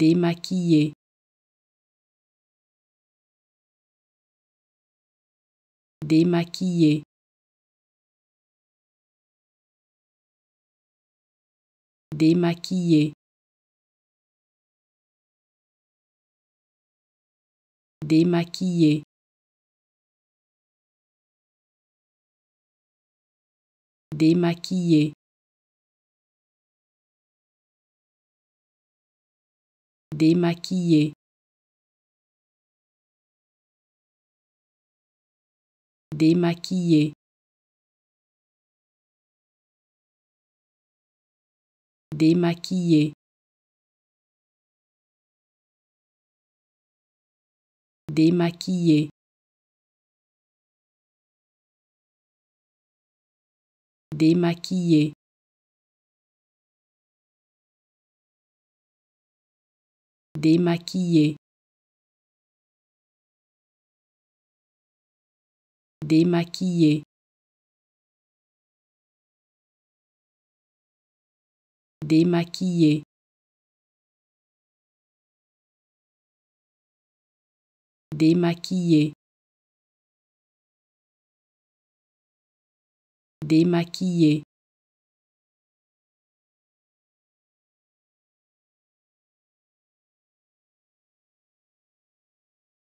démaquiller démaquiller démaquiller démaquiller démaquiller démaquiller, démaquiller, démaquiller, démaquiller. démaquiller Démaquillé. Démaquillé. Démaquiller. Démaquillé. Démaquillé.